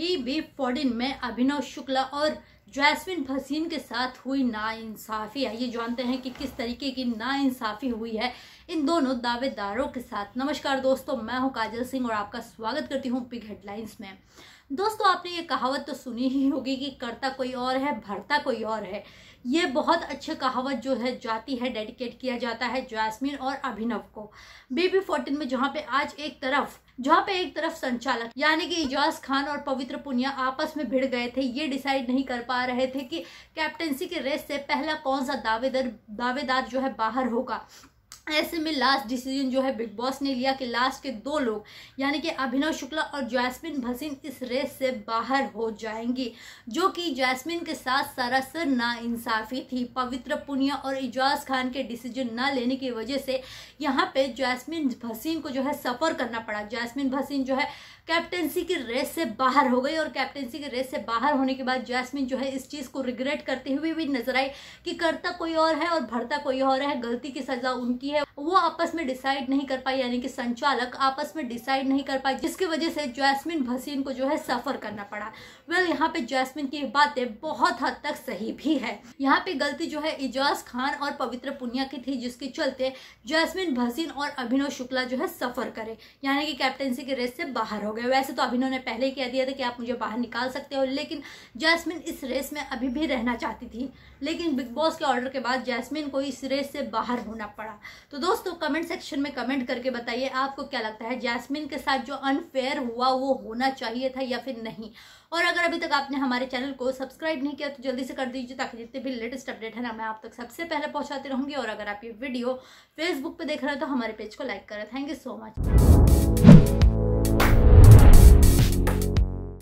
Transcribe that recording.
B B fourteen में अभिनव शुक्ला और jasmine Bhasin के साथ हुई नाइंसाफ़ी आइए जानते हैं कि किस तरीके की नाइंसाफ़ी हुई है इन दोनों दावेदारों के साथ नमस्कार दोस्तों मैं हूं काजल सिंह और आपका स्वागत करती हूं पिग हेडलाइंस में दोस्तों आपने ये कहावत तो सुनी ही होगी कि करता कोई और है भरता कोई और है ये बहुत अच्छे कहावत जो है जाती है डेडिकेट किया जाता है जैस्मिन और अभिनव को बीबी फोर्टीन में जहाँ पे आज एक तरफ जहाँ पे एक तरफ संचालक यानी कि इजाज खान और पवित्र पुनिया आपस में भिड़ गए थे ये डिसाइड नहीं कर पा पा रहे थे कि कैप्टनसी की रेस से पहला कौन सा दावेदार दावेदार जो है बाहर होगा ऐसे में लास्ट डिसीजन जो है बिग बॉस ने लिया कि लास्ट के दो लोग यानी कि अभिनव शुक्ला और जैस्मिन भसीन इस रेस से बाहर हो जाएंगी जो कि जैस्मिन के साथ सरासर नाइंसाफ़ी थी पवित्र पुनिया और इजाज़ खान के डिसीजन ना लेने की वजह से यहाँ पे जैस्मिन भसीन को जो है सफ़र करना पड़ा जैस्मिन भसीन जो है कैप्टनसी की रेस से बाहर हो गई और कैप्टनसी की रेस से बाहर होने के बाद जैस्मिन जो है इस चीज़ को रिग्रेट करते हुए भी नजर आई कि करता कोई और है और भरता कोई और है गलती की सज़ा उनकी है है वो आपस में डिसाइड नहीं कर पाई यानी कि संचालक आपस में डिसाइड नहीं कर पाई जिसकी वजह से जैस्मिन भसीन को जो है सफर करना पड़ा वेल well, यहाँ पे जैस्मिन की बातें बहुत हद तक सही भी है यहाँ पे गलती जो है इजाज खान और पवित्र पुनिया की थी जिसके चलते जैस्मिन भसीन और अभिनव शुक्ला जो है सफर करे यानी कि कैप्टनसी के रेस से बाहर हो गए वैसे तो अभिनव ने पहले ही कह दिया था कि आप मुझे बाहर निकाल सकते हो लेकिन जैस्मिन इस रेस में अभी भी रहना चाहती थी लेकिन बिग बॉस के ऑर्डर के बाद जैस्मिन को इस रेस से बाहर होना पड़ा तो दोस्तों कमेंट सेक्शन में कमेंट करके बताइए आपको क्या लगता है जैस्मिन के साथ जो अनफेयर हुआ वो होना चाहिए था या फिर नहीं और अगर अभी तक आपने हमारे चैनल को सब्सक्राइब नहीं किया तो जल्दी से कर दीजिए ताकि जितने भी लेटेस्ट अपडेट है ना मैं आप तक सबसे पहले पहुंचाती रहूंगी और अगर आप ये वीडियो फेसबुक पर देख रहे हो तो हमारे पेज को लाइक करें थैंक यू सो मच